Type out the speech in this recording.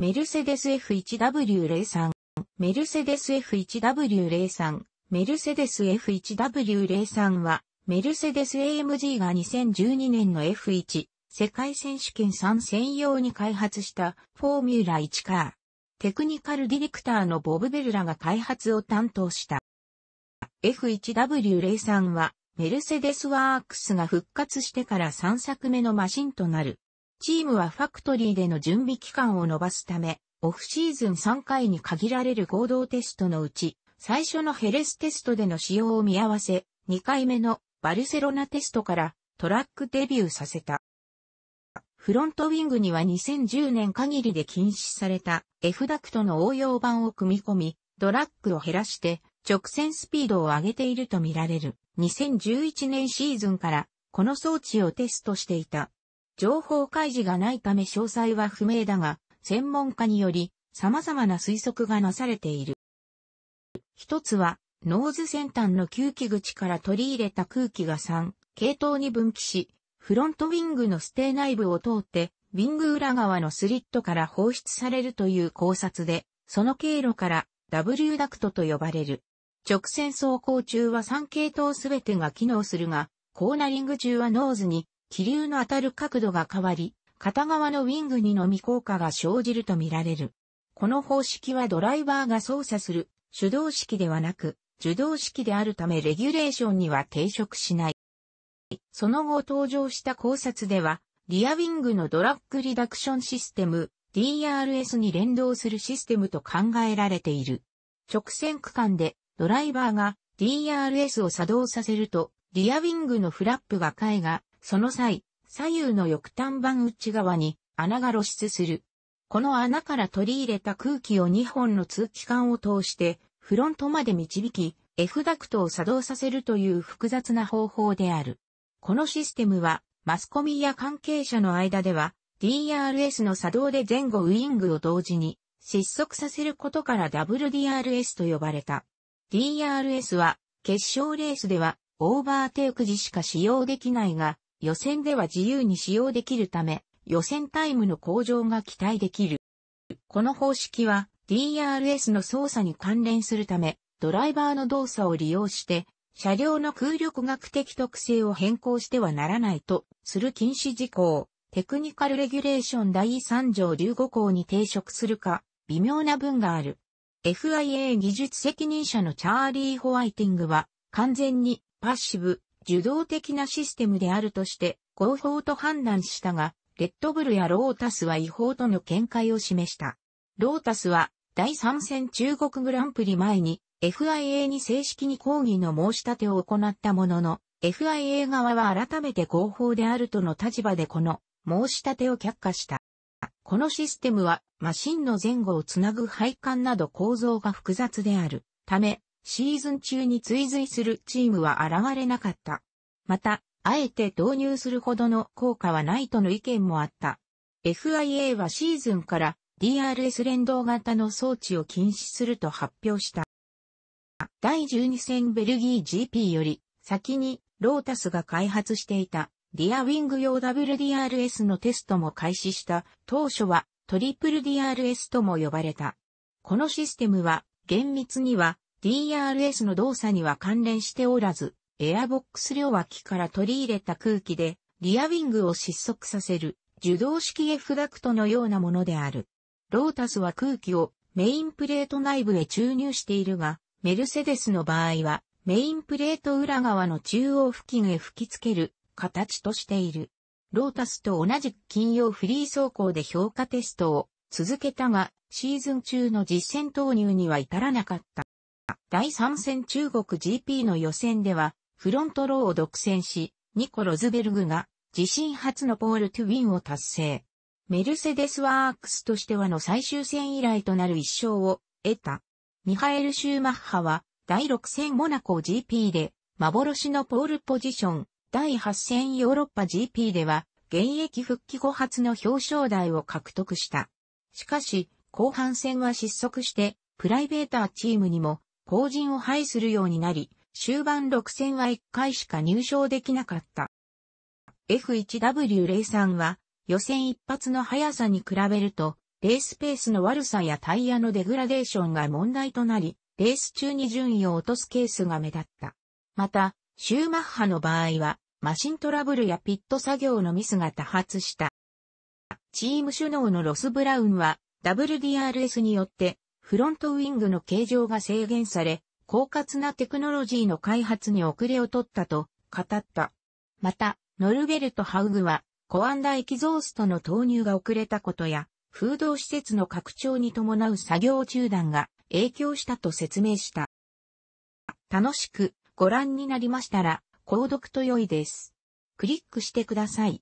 メルセデス F1W03、メルセデス F1W03、メルセデス F1W03 は、メルセデス AMG が2012年の F1 世界選手権3専用に開発したフォーミュラ1カー。テクニカルディレクターのボブ・ベルラが開発を担当した。F1W03 はメルセデスワークスが復活してから3作目のマシンとなる。チームはファクトリーでの準備期間を延ばすため、オフシーズン3回に限られる合同テストのうち、最初のヘレステストでの使用を見合わせ、2回目のバルセロナテストからトラックデビューさせた。フロントウィングには2010年限りで禁止された F ダクトの応用版を組み込み、ドラッグを減らして直線スピードを上げているとみられる。2011年シーズンからこの装置をテストしていた。情報開示がないため詳細は不明だが、専門家により様々な推測がなされている。一つは、ノーズ先端の吸気口から取り入れた空気が3、系統に分岐し、フロントウィングのステー内部を通って、ウィング裏側のスリットから放出されるという考察で、その経路から W ダクトと呼ばれる。直線走行中は3系統すべてが機能するが、コーナリング中はノーズに気流の当たる角度が変わり、片側のウィングにのみ効果が生じるとみられる。この方式はドライバーが操作する手動式ではなく、受動式であるためレギュレーションには抵触しない。その後登場した考察では、リアウィングのドラッグリダクションシステム DRS に連動するシステムと考えられている。直線区間でドライバーが DRS を作動させると、リアウィングのフラップが絵画、その際、左右の翼端板内側に穴が露出する。この穴から取り入れた空気を2本の通気管を通してフロントまで導き、F ダクトを作動させるという複雑な方法である。このシステムは、マスコミや関係者の間では、DRS の作動で前後ウイングを同時に失速させることから WDRS と呼ばれた。DRS は、決勝レースでは、オーバーテイク時しか使用できないが、予選では自由に使用できるため、予選タイムの向上が期待できる。この方式は DRS の操作に関連するため、ドライバーの動作を利用して、車両の空力学的特性を変更してはならないとする禁止事項、テクニカルレギュレーション第3条15項に抵触するか、微妙な分がある。FIA 技術責任者のチャーリー・ホワイティングは、完全にパッシブ、受動的なシステムであるとして合法と判断したが、レッドブルやロータスは違法との見解を示した。ロータスは第3戦中国グランプリ前に FIA に正式に抗議の申し立てを行ったものの、FIA 側は改めて合法であるとの立場でこの申し立てを却下した。このシステムはマシンの前後をつなぐ配管など構造が複雑であるため、シーズン中に追随するチームは現れなかった。また、あえて導入するほどの効果はないとの意見もあった。FIA はシーズンから DRS 連動型の装置を禁止すると発表した。第12戦ベルギー GP より先にロータスが開発していたディアウィング用 WDRS のテストも開始した当初はトリプル DRS とも呼ばれた。このシステムは厳密には DRS の動作には関連しておらず、エアボックス両脇から取り入れた空気で、リアウィングを失速させる、受動式 F ダクトのようなものである。ロータスは空気をメインプレート内部へ注入しているが、メルセデスの場合は、メインプレート裏側の中央付近へ吹き付ける形としている。ロータスと同じく金曜フリー走行で評価テストを続けたが、シーズン中の実戦投入には至らなかった。第3戦中国 GP の予選では、フロントローを独占し、ニコ・ロズベルグが自身初のポール・トゥ・ウィンを達成。メルセデスワークスとしてはの最終戦以来となる一勝を得た。ミハエル・シューマッハは第6戦モナコ GP で幻のポールポジション、第8戦ヨーロッパ GP では現役復帰後初の表彰台を獲得した。しかし、後半戦は失速して、プライベーターチームにも後陣を排するようになり、終盤6戦は1回しか入賞できなかった。F1W03 は予選一発の速さに比べると、レースペースの悪さやタイヤのデグラデーションが問題となり、レース中に順位を落とすケースが目立った。また、シューマッハの場合は、マシントラブルやピット作業のミスが多発した。チーム首脳のロス・ブラウンは、WDRS によってフロントウィングの形状が制限され、狡猾なテクノロジーの開発に遅れを取ったと語った。また、ノルベルト・ハウグは、コアンダエキゾーストの投入が遅れたことや、風洞施設の拡張に伴う作業中断が影響したと説明した。楽しくご覧になりましたら、購読と良いです。クリックしてください。